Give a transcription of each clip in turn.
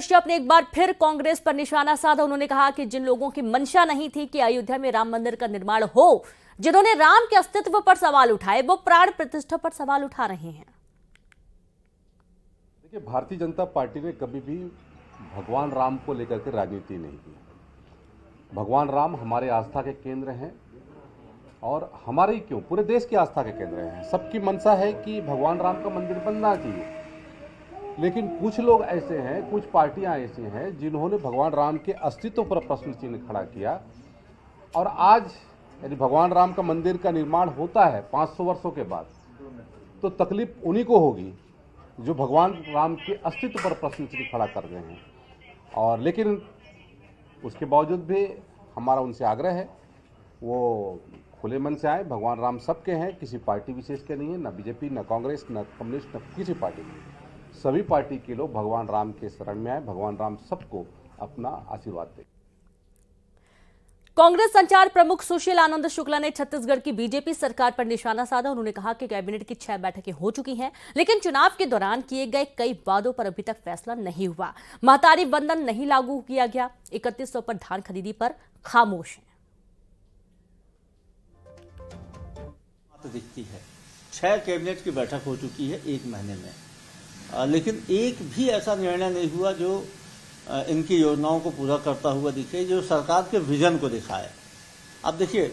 कश्यप ने एक बार फिर कांग्रेस पर निशाना साधा उन्होंने कहा कि जिन लोगों की मंशा नहीं थी कि अयोध्या में राम मंदिर का निर्माण हो जिन्होंने राम के अस्तित्व पर सवाल उठाए वो प्राण प्रतिष्ठा पर सवाल उठा रहे हैं देखिए भारतीय जनता पार्टी ने कभी भी भगवान राम को लेकर के राजनीति नहीं की भगवान राम हमारे आस्था के केंद्र हैं और हमारे क्यों पूरे देश की आस्था के केंद्र हैं सबकी मंशा है कि भगवान राम का मंदिर बनना चाहिए लेकिन कुछ लोग ऐसे हैं कुछ पार्टियां ऐसी हैं जिन्होंने भगवान राम के अस्तित्व पर प्रश्न चिन्ह खड़ा किया और आज यदि भगवान राम का मंदिर का निर्माण होता है 500 वर्षों के बाद तो तकलीफ उन्हीं को होगी जो भगवान राम के अस्तित्व पर प्रश्न चिन्ह खड़ा कर रहे हैं और लेकिन उसके बावजूद भी हमारा उनसे आग्रह है वो खुले मन से आए भगवान राम सबके हैं किसी पार्टी विशेष के नहीं है ना बीजेपी ना कांग्रेस ना कम्युनिस्ट ना किसी पार्टी की सभी पार्टी के लोग भगवान राम के शरण में आए भगवान राम सबको अपना आशीर्वाद दे कांग्रेस संचार प्रमुख सुशील आनंद शुक्ला ने छत्तीसगढ़ की बीजेपी सरकार पर निशाना साधा उन्होंने कहा कि कैबिनेट की छह बैठकें हो चुकी हैं लेकिन चुनाव के दौरान किए गए कई वादों पर अभी तक फैसला नहीं हुआ महतारी बंधन नहीं लागू किया गया इकतीस सौ पर धान खरीदी पर खामोश है छह कैबिनेट की बैठक हो चुकी है एक महीने में लेकिन एक भी ऐसा निर्णय नहीं हुआ जो इनकी योजनाओं को पूरा करता हुआ दिखे जो सरकार के विजन को दिखाए अब देखिए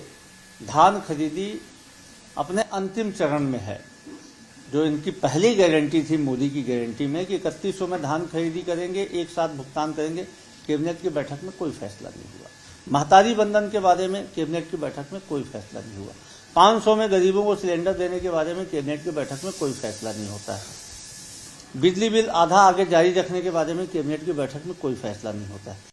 धान खरीदी अपने अंतिम चरण में है जो इनकी पहली गारंटी थी मोदी की गारंटी में कि इकतीस में धान खरीदी करेंगे एक साथ भुगतान करेंगे कैबिनेट की बैठक में कोई फैसला नहीं हुआ महतारी बंधन के बारे में कैबिनेट की बैठक में कोई फैसला नहीं हुआ 500 में गरीबों को सिलेंडर देने के बारे में कैबिनेट की बैठक में कोई फैसला नहीं होता है बिजली बिल आधा आगे जारी रखने के बारे में कैबिनेट की बैठक में कोई फैसला नहीं होता है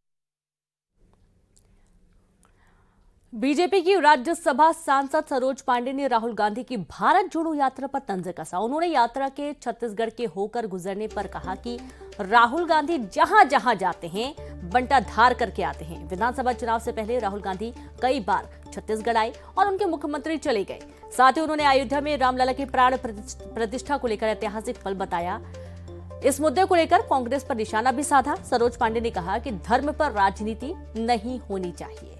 बीजेपी की राज्यसभा सांसद सरोज पांडे ने राहुल गांधी की भारत जोड़ो यात्रा पर तंज कसा उन्होंने यात्रा के छत्तीसगढ़ के होकर गुजरने पर कहा कि राहुल गांधी जहां जहां जाते हैं बंटा धार करके आते हैं विधानसभा चुनाव से पहले राहुल गांधी कई बार छत्तीसगढ़ आए और उनके मुख्यमंत्री चले गए साथ ही उन्होंने अयोध्या में रामलला की प्राण प्रतिष्ठा को लेकर ऐतिहासिक पल बताया इस मुद्दे को लेकर कांग्रेस पर निशाना भी साधा सरोज पांडे ने कहा कि धर्म पर राजनीति नहीं होनी चाहिए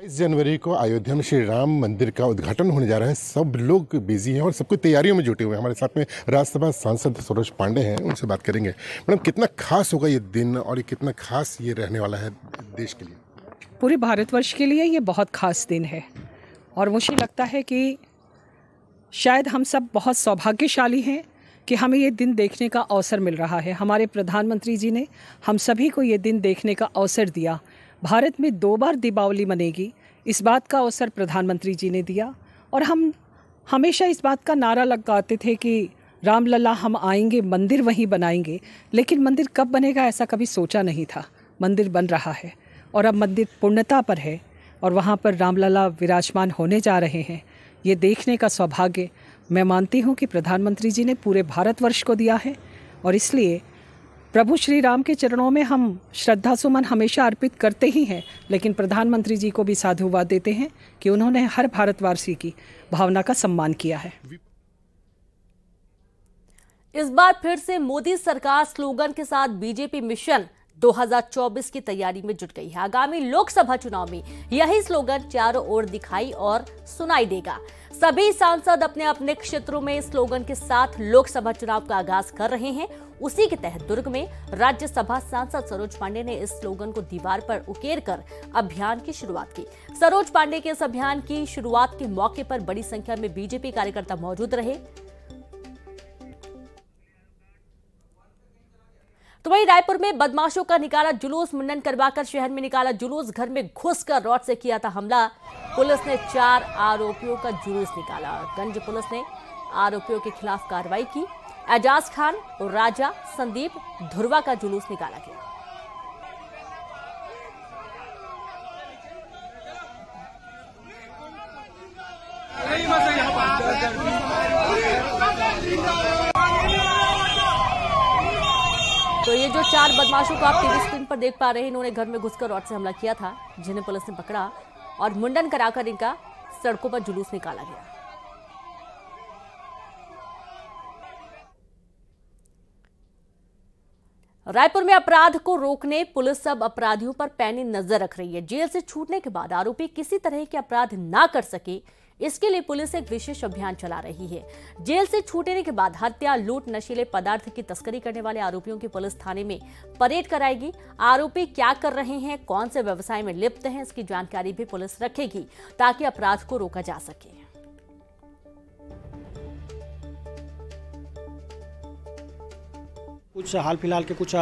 22 जनवरी को अयोध्या में श्री राम मंदिर का उद्घाटन होने जा रहा है सब लोग बिजी हैं और सबको तैयारियों में जुटे हुए हैं हमारे साथ में राज्यसभा सांसद सरोज पांडे हैं उनसे बात करेंगे मैडम कितना खास होगा ये दिन और ये कितना खास ये रहने वाला है देश के लिए पूरे भारतवर्ष के लिए ये बहुत खास दिन है और मुझे लगता है कि शायद हम सब बहुत सौभाग्यशाली हैं कि हमें ये दिन देखने का अवसर मिल रहा है हमारे प्रधानमंत्री जी ने हम सभी को ये दिन देखने का अवसर दिया भारत में दो बार दीपावली मनेगी इस बात का अवसर प्रधानमंत्री जी ने दिया और हम हमेशा इस बात का नारा लगाते थे कि रामलला हम आएंगे मंदिर वहीं बनाएंगे लेकिन मंदिर कब बनेगा ऐसा कभी सोचा नहीं था मंदिर बन रहा है और अब मंदिर पूर्णता पर है और वहाँ पर रामलला विराजमान होने जा रहे हैं ये देखने का सौभाग्य मैं मानती हूँ कि प्रधानमंत्री जी ने पूरे भारतवर्ष को दिया है और इसलिए प्रभु श्री राम के चरणों में हम श्रद्धा सुमन हमेशा अर्पित करते ही हैं लेकिन प्रधानमंत्री जी को भी साधुवाद देते हैं कि उन्होंने हर भारतवासी की भावना का सम्मान किया है इस बार फिर से मोदी सरकार स्लोगन के साथ बीजेपी मिशन 2024 की तैयारी में जुट गई है आगामी लोकसभा चुनाव में यही स्लोगन चारों ओर दिखाई और सुनाई देगा सभी सांसद अपने अपने क्षेत्रों में स्लोगन के साथ लोकसभा चुनाव का आगाज कर रहे हैं उसी के तहत दुर्ग में राज्यसभा सांसद सरोज पांडे ने इस स्लोगन को दीवार पर उकेर कर अभियान की शुरुआत की सरोज पांडे के इस अभियान की शुरुआत के मौके पर बड़ी संख्या में बीजेपी कार्यकर्ता मौजूद रहे तो वहीं रायपुर में बदमाशों का निकाला जुलूस मुंडन करवाकर शहर में निकाला जुलूस घर में घुसकर रॉड से किया था हमला पुलिस ने चार आरोपियों का जुलूस निकाला गंज पुलिस ने आरोपियों के खिलाफ कार्रवाई की एजाज खान और राजा संदीप धुरवा का जुलूस निकाला गया नहीं तो ये जो चार बदमाशों को आप टीवी स्क्रीन पर देख पा रहे हैं इन्होंने घर में घुसकर रॉड से हमला किया था जिन्हें पुलिस ने पकड़ा और मुंडन कराकर इनका सड़कों पर जुलूस निकाला गया रायपुर में अपराध को रोकने पुलिस अब अपराधियों पर पैनी नजर रख रही है जेल से छूटने के बाद आरोपी किसी तरह के अपराध ना कर सके इसके लिए पुलिस एक विशेष अभियान चला रही है जेल से छूटने के बाद हत्या लूट नशीले पदार्थ की तस्करी करने वाले आरोपियों की पुलिस थाने में परेड कराएगी आरोपी क्या कर रहे हैं कौन से व्यवसाय में लिप्त हैं इसकी जानकारी भी पुलिस रखेगी ताकि अपराध को रोका जा सके कुछ हाल फिलहाल के कुछ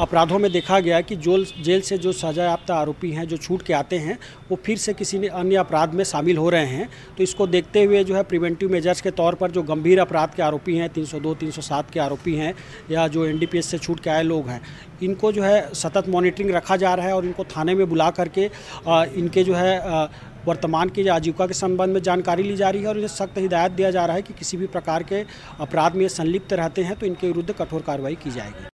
अपराधों में देखा गया कि जो जेल से जो सजा याफ्ता आरोपी हैं जो छूट के आते हैं वो फिर से किसी ने अन्य अपराध में शामिल हो रहे हैं तो इसको देखते हुए जो है प्रिवेंटिव मेजर्स के तौर पर जो गंभीर अपराध के आरोपी हैं 302 307 के आरोपी हैं या जो एनडीपीएस से छूट के आए लोग हैं इनको जो है सतत मॉनिटरिंग रखा जा रहा है और इनको थाने में बुला करके इनके जो है वर्तमान की आजीविका के संबंध में जानकारी ली जा रही है और इन्हें सख्त हिदायत दिया जा रहा है कि किसी भी प्रकार के अपराध में संलिप्त रहते हैं तो इनके विरुद्ध कठोर कार्रवाई की जाएगी